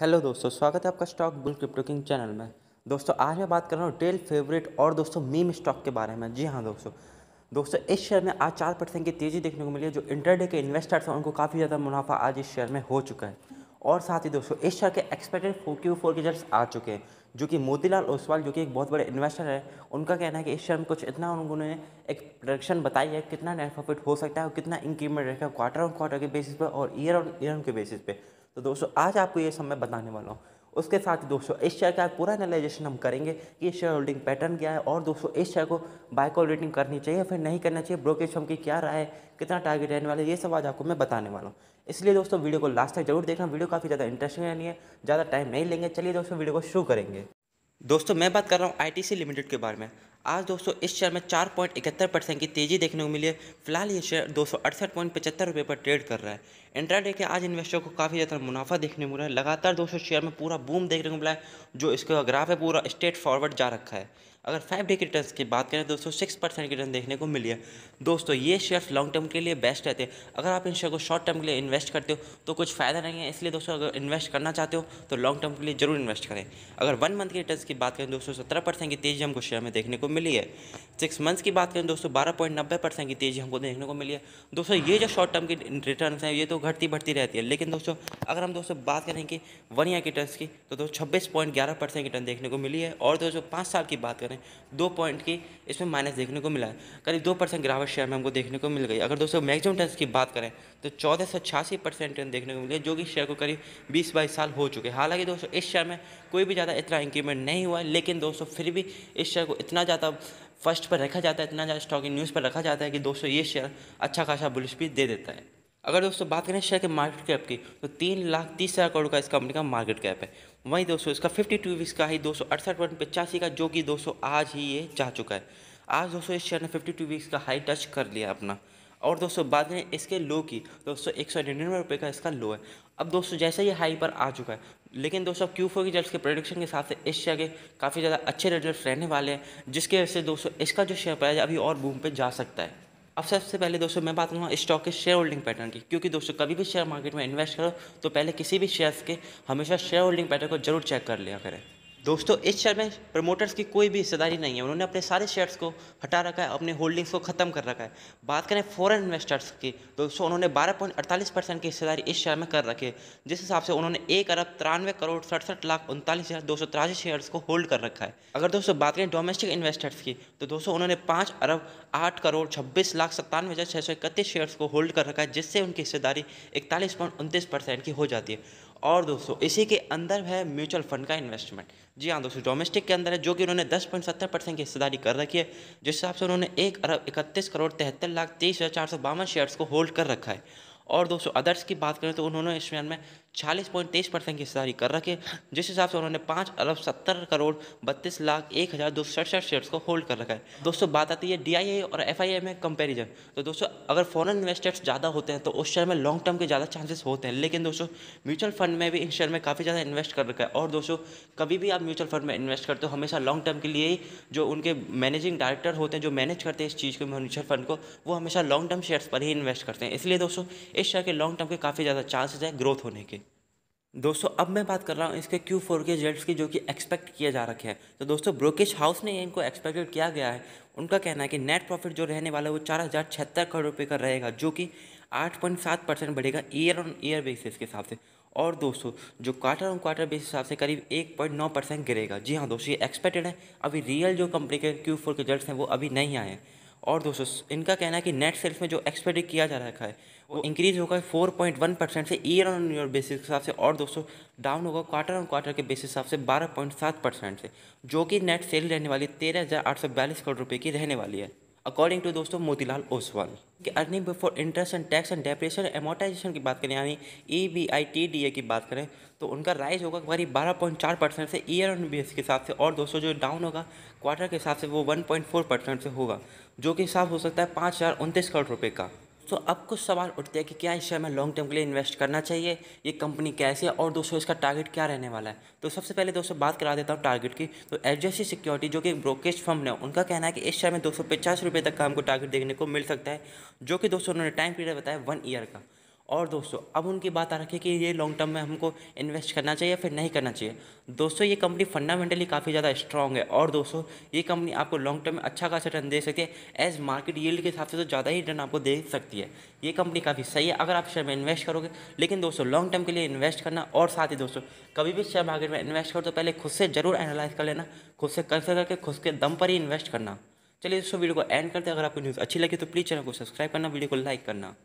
hello दोस्तों स्वागत है आपका stock bull crypto king channel में दोस्तों आज मैं बात कर रहा हूँ टेल फेवरेट और दोस्तों मीम स्टॉक के बारे में जी हाँ दोस्तों दोस्तों इस शेयर में आज चार परसेंट की तेज़ी देखने को मिली है जो इंटरडे के इन्वेस्टर्स हैं उनको काफ़ी ज़्यादा मुनाफा आज इस शेयर में हो चुका है और साथ ही दोस्तों इस शेयर के expected four Q four result आ चुके हैं जो कि मोतीलाल ओसवाल जो कि एक बहुत बड़े इन्वेस्टर है उनका कहना है कि इस शेयर में कुछ इतना उन्होंने एक प्रोडक्शन बताई है कितना नेट प्रॉफिट हो सकता है और कितना इंक्रीमेंट रहेगा क्वार्टर ऑन क्वार्टर के बेसिस पर और ईयर ऑन ईयर के बेसिस पर तो दोस्तों आज आपको ये सब मैं बताने वाला हूँ उसके साथ दोस्तों इस शेयर का पूरा एनालाइजेशन हम करेंगे कि शेयर होल्डिंग पैटर्न क्या है और दोस्तों इस शेयर को बाय कॉल रेटिंग करनी चाहिए फिर नहीं करना चाहिए ब्रोकेज हम की क्या राय है कितना टारगेट रहने वाला है ये सब आज आपको मैं बताने वाला हूँ इसलिए दोस्तों वीडियो को लास्ट तक जरूर देखना वीडियो काफ़ी ज़्यादा इंटरेस्टिंग रहनी है ज़्यादा टाइम नहीं लेंगे चलिए दोस्तों वीडियो को शुरू करेंगे दोस्तों मैं बात कर रहा हूँ आई लिमिटेड के बारे में आज दोस्तों इस शेयर में चार पॉइंट इकहत्तर परसेंट की तेज़ी देखने को मिली है फिलहाल ये शेयर दो सौ अड़सठ पॉइंट पचहत्तर रुपये पर ट्रेड कर रहा है इंट्राडे के आज इन्वेस्टर को काफ़ी ज़्यादा मुनाफा देखने को मिला है लगातार दोस्तों शेयर में पूरा बूम देखने को मिला है जो इसका ग्राफ है पूरा स्ट्रेट फॉरवर्ड जा रखा है अगर फाइव डे के रिटर्न की बात करें दोस्तों सिक्स परसेंट की रिटर्न देखने को मिली है दोस्तों ये शेयर लॉन्ग टर्म के लिए बेस्ट रहते हैं अगर आप इन शेयर को शॉर्ट टर्म के लिए इन्वेस्ट करते हो तो कुछ फ़ायदा नहीं है इसलिए दोस्तों अगर इन्वेस्ट करना चाहते हो तो लॉन्ग टर्म के लिए जरूर इन्वेस्ट करें अगर वन मंथ के रिटर्न की बात करें दोस्तों सत्रह परसेंट की तेज़ी हमको शेयर में देखने को मिली है सिक्स मंथ्स की बात करें दोस्तों बारह पॉइंट नब्बे परसेंट की तेज़ी हमको देखने को मिली है दोस्तों ये जो शॉर्ट टर्म की रिटर्न्स हैं ये तो घटती बढ़ती रहती है लेकिन दोस्तों अगर हम दोस्तों बात करें कि वन ईयर की टर्न्स की तो दोस्तों छब्बीस पॉइंट ग्यारह परसेंट की टर्न देखने को मिली है और दोस्तों पाँच साल की बात करें दो पॉइंट की इसमें माइनस देखने को मिला है करीब दो परसेंट गिरावट शेयर में हमको देखने को मिल गई अगर दोस्तों मैक्सिमम टर्न्स की बात करें तो चौदह सौ छियासी परसेंट टर्न देखने को मिली है जो कि शेयर को करीब बीस बाईस साल हो चुके हैं हालांकि दोस्तों इस शेयर में कोई भी ज़्यादा इतना इंक्रीमेंट नहीं हुआ है लेकिन दोस्तों फिर भी इस शेयर को इतना ज़्यादा ज़्यादा मतलब फर्स्ट पर रखा जाता है इतना ज़्यादा स्टॉक न्यूज़ पर रखा जाता है कि दोस्तों ये शेयर अच्छा खासा बुलिश भी दे देता है अगर दोस्तों बात करें शेयर के मार्केट कैप की तो तीन लाख तीस हज़ार करोड़ का इस कंपनी का मार्केट कैप है वहीं दोस्तों इसका फिफ्टी टू वीक्स का ही दो सौ अड़सठ पॉइंट पचासी का जो कि दोस्तों आज ही ये जा चुका है आज दोस्तों इस शेयर ने फिफ्टी टू वीक्स का हाई टच कर लिया अपना और दोस्तों बाद में इसके लो की दोस्तों एक सौ निन्यानवे रुपये का इसका लो है अब दोस्तों जैसे ये हाई पर आ चुका है लेकिन दोस्तों क्यू फोर की रिजल्ट के प्रोडिक्शन के हिसाब से इस शेयर के काफ़ी ज़्यादा अच्छे रिजल्ट रहने वाले हैं जिसकी वजह से दोस्तों इसका जो शेयर प्राइस अभी और बूम पर जा सकता है अब सबसे पहले दोस्तों मैं बात करूँगा स्टॉक के शेयर होल्डिंग पैटर्न की क्योंकि दोस्तों कभी भी शेयर मार्केट में इन्वेस्ट करो तो पहले किसी भी शेयर्स के हमेशा शेयर होल्डिंग पैटर्न को जरूर चेक कर लिया करें दोस्तों इस शेयर में प्रमोटर्स की कोई भी हिस्सेदारी नहीं है उन्होंने अपने सारे शेयर्स को हटा रखा है अपने होल्डिंग्स को खत्म कर रखा है बात करें फॉरेन इन्वेस्टर्स की दोस्तों उन्होंने बारह पॉइंट अड़तालीस परसेंट की हिस्सेदारी इस शेयर में कर रखी है जिस हिसाब से उन्होंने एक अरब तिरानवे करोड़ सड़सठ लाख उनतालीस हज़ार दो सौ तिरासी शेयर्स को होल्ड कर रखा है अगर दोस्तों बात करें डोमेस्टिक इन्वेस्टर्स की तो दोस्तों उन्होंने पाँच अरब आठ करोड़ छब्बीस लाख सत्तानवे हज़ार छः सौ इकतीस शेयर्स को होल्ड कर रखा है जिससे उनकी हिस्सेदारी इकतालीस पॉइंट उनतीस परसेंट की हो जाती है और दोस्तों इसी के अंदर है म्यूचुअल फंड का इन्वेस्टमेंट जी हाँ दोस्तों डोमेस्टिक के अंदर है जो कि उन्होंने दस पॉइंट सत्तर परसेंट की हिस्सेदारी कर रखी है जिस हिसाब से उन्होंने एक अरब इकतीस करोड़ तिहत्तर लाख तेईस हज़ार चार सौ बावन शेयर्स को होल्ड कर रखा है और दोस्तों अदर्स की बात करें तो उन्होंने इस शेयर में छियालीस पॉइंट तेईस परसेंट की हिस्सेदारी कर रखे जिस हिसाब से उन्होंने पाँच अरब सत्तर करोड़ बत्तीस लाख एक हज़ार दो सौ सड़सठ शेयर्स को होल्ड कर रखा है दोस्तों बात आती है डी और एफ में कंपेरिजन तो दोस्तों अगर फॉरन इन्वेस्टर्स ज़्यादा होते हैं तो उस शेयर में लॉन्ग टर्म के ज़्यादा चांसेस होते हैं लेकिन दोस्तों म्यूचुअल फंड में भी इन शेयर में काफ़ी ज़्यादा इन्वेस्ट कर रखा है और दोस्तों कभी भी आप म्यूचुअल फंड में इन्वेस्ट करते हो हमेशा लॉन्ग टर्म के लिए ही जो उनके मैनेजिंग डायरेक्टर होते हैं जो मैनेज करते हैं इस चीज़ को म्यूचुअल फंड को वो हमेशा लॉन्ग टर्म शेयर्स पर ही इन्वेस्ट करते हैं इसलिए दोस्तों इस शेयर के लॉन्ग टर्म के काफ़ी ज़्यादा चांसेस है ग्रोथ होने के दोस्तों अब मैं बात कर रहा हूँ इसके क्यू फोर के रिजल्ट की जो कि एक्सपेक्ट किया जा रखे हैं तो दोस्तों ब्रोकेज हाउस ने इनको एक्सपेक्टेड किया गया है उनका कहना है कि नेट प्रॉफिट जो रहने वाला है वो चार हज़ार छिहत्तर करोड़ रुपये का रहेगा जो कि आठ पॉइंट सात परसेंट बढ़ेगा ईयर ऑन ईयर बेसिस के हिसाब से और दोस्तों जो क्वार्टर ऑन क्वार्टर बेस हिसाब से करीब एक पॉइंट नौ परसेंट गिरेगा जी हाँ दोस्तों ये एक्सपेक्टेड है अभी रियल जो कंपनी के क्यू फोर के रिजल्ट हैं वो अभी नहीं आए हैं और दोस्तों इनका कहना है कि नेट सेल्स में जो एक्सपेक्टेड किया जा रखा है वो इंक्रीज होगा फोर पॉइंट वन परसेंट से ईयर ऑन ईयर बेसिस के हिसाब से और दोस्तों डाउन होगा क्वार्टर ऑन क्वार्टर के बेसिस हिसाब से बारह पॉइंट सात परसेंट से जो कि नेट सेल रहने वाली तेरह हज़ार आठ सौ बयालीस करोड़ रुपये की रहने वाली है अकॉर्डिंग टू दोस्तों मोतीलाल ओसवाल कि earning before interest and tax and depreciation amortization की बात करें यानी E B I T D A की बात करें तो उनका राइज होगा करीब बारह पॉइंट चार परसेंट से ईयर ऑन बेस के हिसाब से और दोस्तों जो डाउन होगा क्वार्टर के हिसाब से वो वन पॉइंट फोर परसेंट से होगा जो कि हिसाब हो सकता है पाँच हज़ार उनतीस करोड़ रुपये का तो अब कुछ सवाल उठते हैं कि क्या इस शेयर में लॉन्ग टर्म के लिए इन्वेस्ट करना चाहिए ये कंपनी कैसी है और दोस्तों इसका टारगेट क्या रहने वाला है तो सबसे पहले दोस्तों बात करा देता हूँ टारगेट की तो एच सिक्योरिटी जो कि एक ब्रोकेज फर्म है उनका कहना है कि इस शेयर में दो तक का हमको टारगेट देखने को मिल सकता है जो कि दोस्तों उन्होंने टाइम पीरियड बताया वन ईयर का और दोस्तों अब उनकी बात आ रखी है कि ये लॉन्ग टर्म में हमको इन्वेस्ट करना चाहिए या फिर नहीं करना चाहिए दोस्तों ये कंपनी फंडामेंटली काफ़ी ज़्यादा स्ट्रॉन्ग है और दोस्तों ये कंपनी आपको लॉन्ग टर्म में अच्छा खासा रन दे सकती है एज मार्केट यील्ड के हिसाब से तो ज़्यादा ही रन आपको दे सकती है ये कंपनी काफ़ी सही है अगर आप शेयर में इन्वेस्ट करोगे लेकिन दोस्तों लॉन्ग टर्म के लिए इन्वेस्ट करना और साथ ही दोस्तों कभी भी शेयर मार्केट में इन्वेस्ट करो तो पहले खुद से ज़रूर एनालाइज कर लेना खुद से कर करके खुद के दम पर ही इन्वेस्ट करना चलिए दोस्तों वीडियो को एंड करते हैं अगर आपको न्यूज़ अच्छी लगी तो प्लीज़ चैनल को सब्सक्राइब करना वीडियो को लाइक करना